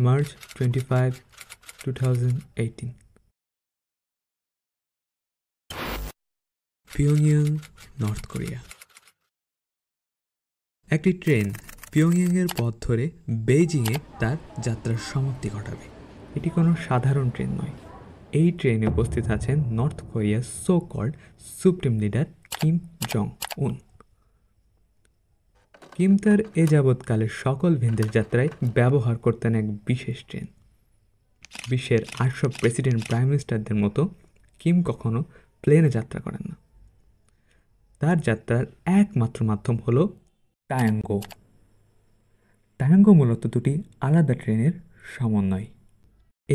March 25, 2018. পিয়ংইয়াং North Korea একটি train পিয়ংইয়াংয়ের পথ ধরে বেইজিংয়ে তার যাত্রার সমাপ্তি ঘটাবে এটি কোনো সাধারণ ট্রেন নয় এই ট্রেনে উপস্থিত আছেন নর্থ কোরিয়ার so called supreme leader Kim Jong Un Kim তার এ যাবৎকালে সকল ভিন্দের যাত্রায় ব্যবহার করতেন এক বিশেষ ট্রেন বিশ্বের আটশো প্রেসিডেন্ট প্রাইম মিনিস্টারদের মতো কিম কখনো প্লেনে যাত্রা করেন না তার যাত্রার একমাত্র মাধ্যম হল টায়াঙ্গো টায়াঙ্গো মূলত দুটি আলাদা ট্রেনের সমন্বয়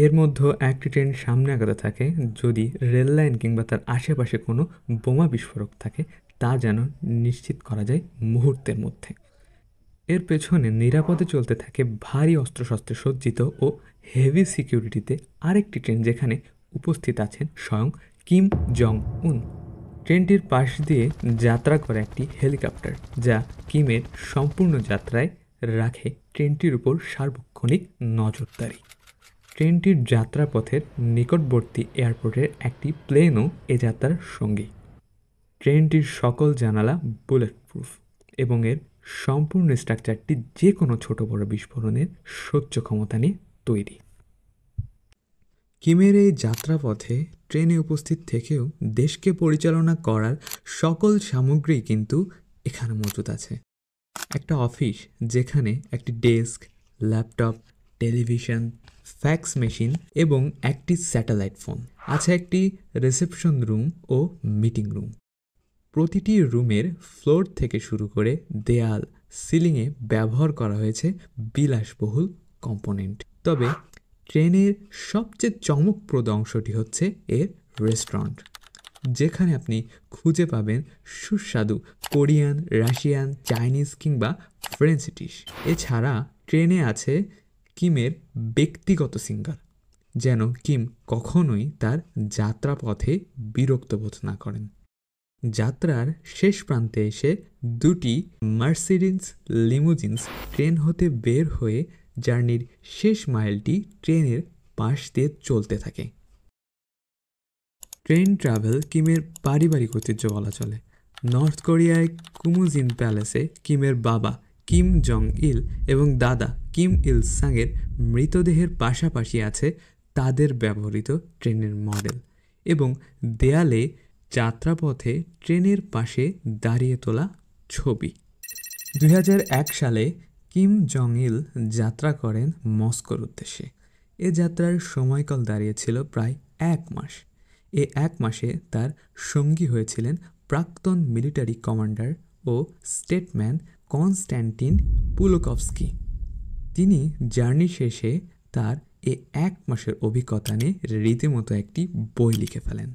এর মধ্যে একটি ট্রেন সামনে আগাতে থাকে যদি রেল লাইন কিংবা তার আশেপাশে কোনো বোমা বিস্ফোরক থাকে তা যেন নিশ্চিত করা যায় মুহূর্তের মধ্যে এর পেছনে নিরাপদে চলতে থাকে ভারী অস্ত্রশস্ত্রে সজ্জিত ও হেভি সিকিউরিটিতে আরেকটি ট্রেন যেখানে উপস্থিত আছেন স্বয়ং কিম জং উন ট্রেনটির পাশ দিয়ে যাত্রা করে একটি হেলিকপ্টার যা কিমের সম্পূর্ণ যাত্রায় রাখে ট্রেনটির উপর সার্বক্ষণিক নজরদারি ট্রেনটির যাত্রাপথের নিকটবর্তী এয়ারপোর্টের একটি প্লেনও এ যাত্রার সঙ্গী ট্রেনটির সকল জানালা বুলেট প্রুফ এবং এর সম্পূর্ণ স্ট্রাকচারটি যে কোনো ছোট বড় বিস্ফোরণের সহ্য ক্ষমতা নিয়ে তৈরি কিমের এই যাত্রাপথে ট্রেনে উপস্থিত থেকেও দেশকে পরিচালনা করার সকল সামগ্রী কিন্তু এখানে মজুদ আছে একটা অফিস যেখানে একটি desk laptop television fax machine এবং একটি স্যাটেলাইট ফোন আছে একটি রিসেপশন রুম ও মিটিং রুম প্রতিটি রুমের ফ্লোর থেকে শুরু করে দেয়াল সিলিংয়ে ব্যবহার করা হয়েছে বিলাসবহুল কম্পোনেন্ট তবে ট্রেনের সবচেয়ে চমকপ্রদ অংশটি হচ্ছে এর রেস্টুরেন্ট যেখানে আপনি খুঁজে পাবেন সুস্বাদু কোরিয়ান রাশিয়ান চাইনিজ কিংবা ফ্রেঞ্চ ডিশ এছাড়া ট্রেনে আছে কিমের ব্যক্তিগত সিঙ্গার যেন কিম কখনোই তার যাত্রাপথে বিরক্ত বোধ না করেন যাত্রার শেষ প্রান্তে এসে দুটি মার্সিডিজ লিমুজিনস ট্রেন হতে বের হয়ে জার্নির শেষ মাইলটি ট্রেনের পাশ দিয়ে চলতে থাকে ট্রেন ট্রাভেল কিমের পারিবারিক ঐতিহ্য বলা চলে নর্থ কোরিয়ায় কুমুজিন প্যালেসে কিমের বাবা কিম জং ইল এবং দাদা কিম ইল সাংয়ের মৃতদেহের পাশাপাশি আছে তাদের ব্যবহৃত ট্রেনের মডেল এবং দেয়ালে যাত্রাপথে ট্রেনের পাশে দাঁড়িয়ে তোলা ছবি দুই সালে কিম জং ইল যাত্রা করেন মস্কোর উদ্দেশ্যে এ যাত্রার সময়কাল দাঁড়িয়েছিল প্রায় এক মাস এ এক মাসে তার সঙ্গী হয়েছিলেন প্রাক্তন মিলিটারি কমান্ডার ও স্টেটম্যান কনস্ট্যান্টিন পুলোকভস্কি তিনি জার্নি শেষে তার এ এক মাসের অভিজ্ঞতা নিয়ে রীতিমতো একটি বই লিখে ফেলেন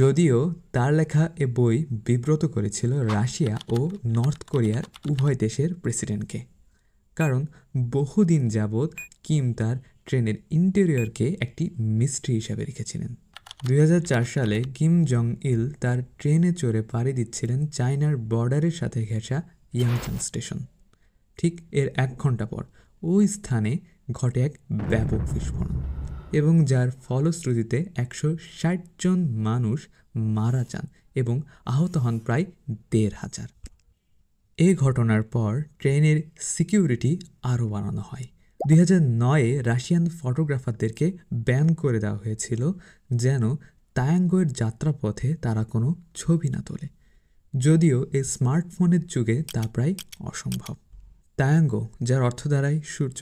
যদিও তার লেখা এ বই বিব্রত করেছিল রাশিয়া ও নর্থ কোরিয়ার উভয় দেশের প্রেসিডেন্টকে কারণ বহুদিন যাবৎ কিম তার ট্রেনের ইন্টেরিয়রকে একটি মিস্ট্রি হিসাবে রেখেছিলেন দুই সালে কিম জং ইল তার ট্রেনে চড়ে পাড়ি দিচ্ছিলেন চায়নার বর্ডারের সাথে ঘেঁষা ইয়াংচাং স্টেশন ঠিক এর এক ঘন্টা পর ওই স্থানে ঘটে এক ব্যাপক বিস্ফোরণ এবং যার ফলশ্রুতিতে একশো জন মানুষ মারা যান এবং আহত হন প্রায় দেড় হাজার এ ঘটনার পর ট্রেনের সিকিউরিটি আরও বাড়ানো হয় দুই হাজার নয়ে রাশিয়ান ফটোগ্রাফারদেরকে ব্যান করে দেওয়া হয়েছিল যেন তায়াঙ্গয়ের যাত্রাপথে তারা কোনো ছবি না তোলে যদিও এই স্মার্টফোনের যুগে তা প্রায় অসম্ভব তায়াঙ্গ যার অর্থ দ্বারায় সূর্য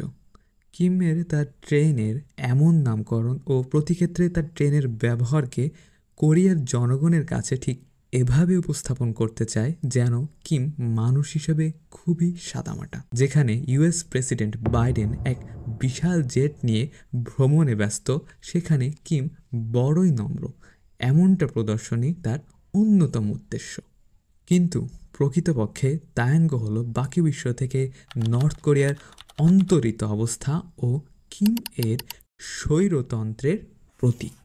কিমের তার ট্রেনের এমন নামকরণ ও প্রতিক্ষেত্রে তার ট্রেনের ব্যবহারকে কোরিয়ার জনগণের কাছে ঠিক এভাবে উপস্থাপন করতে চায় যেন কিম মানুষ হিসেবে খুবই সাদামাটা যেখানে ইউএস প্রেসিডেন্ট বাইডেন এক বিশাল জেট নিয়ে ভ্রমণে ব্যস্ত সেখানে কিম বড়ই নম্র এমনটা প্রদর্শনী তার অন্যতম উদ্দেশ্য কিন্তু প্রকৃতপক্ষে তায়াঙ্গ হলো বাকি বিশ্ব থেকে নর্থ কোরিয়ার অন্তরিত অবস্থা ও কিম এর স্বৈরতন্ত্রের প্রতীক